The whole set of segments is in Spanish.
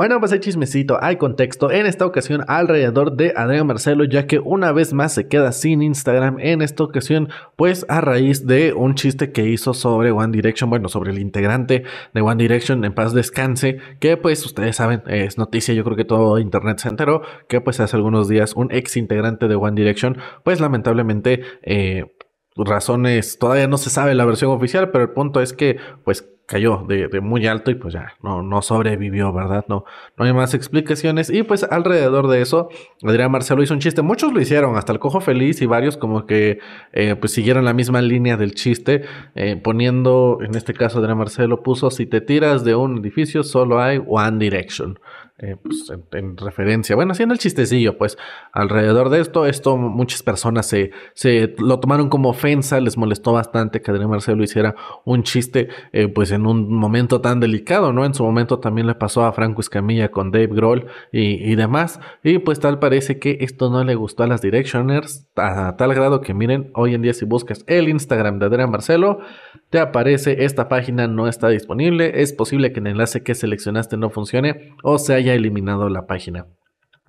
Bueno, pues hay chismecito, hay contexto en esta ocasión alrededor de Adrián Marcelo, ya que una vez más se queda sin Instagram en esta ocasión, pues a raíz de un chiste que hizo sobre One Direction, bueno, sobre el integrante de One Direction en paz descanse, que pues ustedes saben, es noticia, yo creo que todo internet se enteró, que pues hace algunos días un ex integrante de One Direction, pues lamentablemente... Eh, razones, todavía no se sabe la versión oficial, pero el punto es que pues cayó de, muy alto y pues ya no, no sobrevivió, ¿verdad? No, no hay más explicaciones. Y pues alrededor de eso, Adrián Marcelo hizo un chiste. Muchos lo hicieron, hasta el Cojo Feliz y varios como que eh, pues siguieron la misma línea del chiste, eh, poniendo, en este caso Adrián Marcelo puso, si te tiras de un edificio solo hay One Direction. Eh, pues, en, referencia, bueno, haciendo el chistecillo, pues alrededor de esto, esto muchas personas se, se lo tomaron como ofensa, les molestó bastante que Adrián Marcelo hiciera un chiste, eh, pues en un momento tan delicado, ¿no? En su momento también le pasó a Franco Escamilla con Dave Grohl y, demás, y pues tal parece que esto no le gustó a las Directioners, a, a tal grado que miren, hoy en día si buscas el Instagram de Adrián Marcelo, te aparece esta página no está disponible, es posible que el enlace que seleccionaste no funcione o se haya eliminado la página.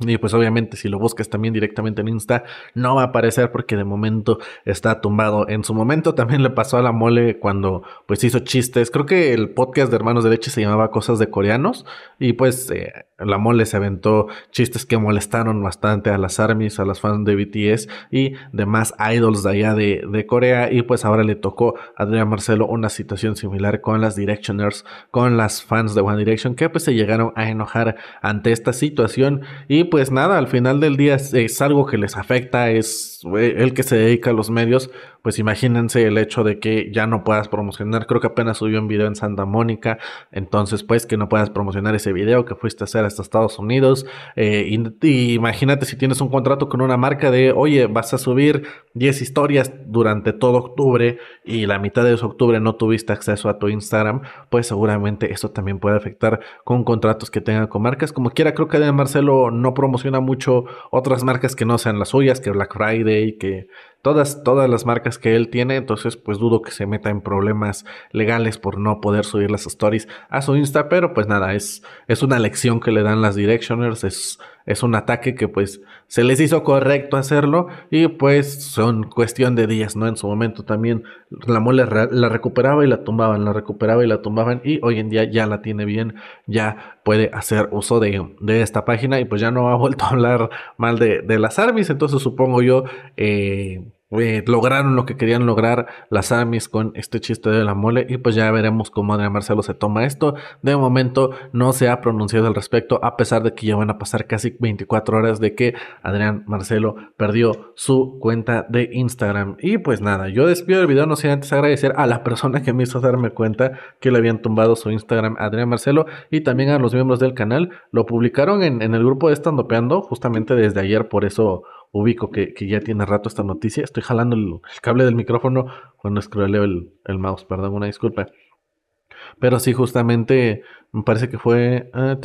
Y pues obviamente si lo buscas también directamente en Insta no va a aparecer porque de momento está tumbado. En su momento también le pasó a la mole cuando pues hizo chistes. Creo que el podcast de Hermanos de Leche se llamaba Cosas de Coreanos y pues eh, la mole se aventó chistes que molestaron bastante a las armies, a las fans de BTS y demás idols de allá de, Corea. Y pues ahora le tocó a Adrián Marcelo una situación similar con las Directioners, con las fans de One Direction, que pues se llegaron a enojar ante esta situación. Y pues nada, al final del día es algo que les afecta, es eh, el que se dedica a los medios, pues imagínense el hecho de que ya no puedas promocionar, creo que apenas subió un video en Santa Mónica, entonces pues que no puedas promocionar ese video que fuiste a hacer hasta Estados Unidos, eh, y, imagínate si tienes un contrato con una marca de, oye, vas a subir 10 historias durante todo octubre y la mitad de ese octubre no tuviste acceso a tu Instagram, pues seguramente eso también puede afectar con contratos que tengan con marcas, como quiera creo que de Marcelo no promociona mucho otras marcas que no sean las suyas, que Black Friday, que todas, todas las marcas que él tiene, entonces pues dudo que se meta en problemas legales por no poder subir las stories a su Insta, pero pues nada, es, es una lección que le dan las Directioners, es, es un ataque que pues se les hizo correcto hacerlo y pues son cuestión de días, ¿no? En su momento también la mole la recuperaba y la tumbaban, la recuperaba y la tumbaban y hoy en día ya la tiene bien, ya puede hacer uso de, de esta página y pues ya no ha vuelto a hablar mal de, de las armas... entonces supongo yo... Eh, eh, lograron lo que querían lograr las Amis con este chiste de la mole y pues ya veremos cómo Adrián Marcelo se toma esto. De momento no se ha pronunciado al respecto a pesar de que ya van a pasar casi 24 horas de que Adrián Marcelo perdió su cuenta de Instagram. Y pues nada, yo despido el video no sé antes agradecer a la persona que me hizo darme cuenta que le habían tumbado su Instagram Adrián Marcelo y también a los miembros del canal. Lo publicaron en, en el grupo de Estandopeando justamente desde ayer, por eso ubico que, ya tiene rato esta noticia. Estoy jalando el, cable del micrófono cuando escroleo el, mouse, perdón, una disculpa. Pero sí, justamente, me parece que fue... Ah,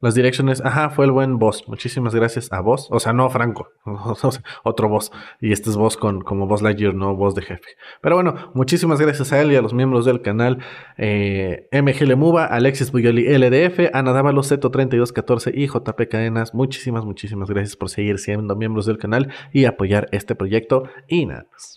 las direcciones, ajá, fue el buen voz. Muchísimas gracias a vos. O sea, no Franco, otro voz. Y este es voz con, como vos Lightyear, no voz de jefe. Pero bueno, muchísimas gracias a él y a los miembros del canal. Eh, Alexis Buyoli LDF, Ana Dávalos, z 3214 y JP Cadenas. Muchísimas, muchísimas gracias por seguir siendo miembros del canal y apoyar este proyecto. Y nada más.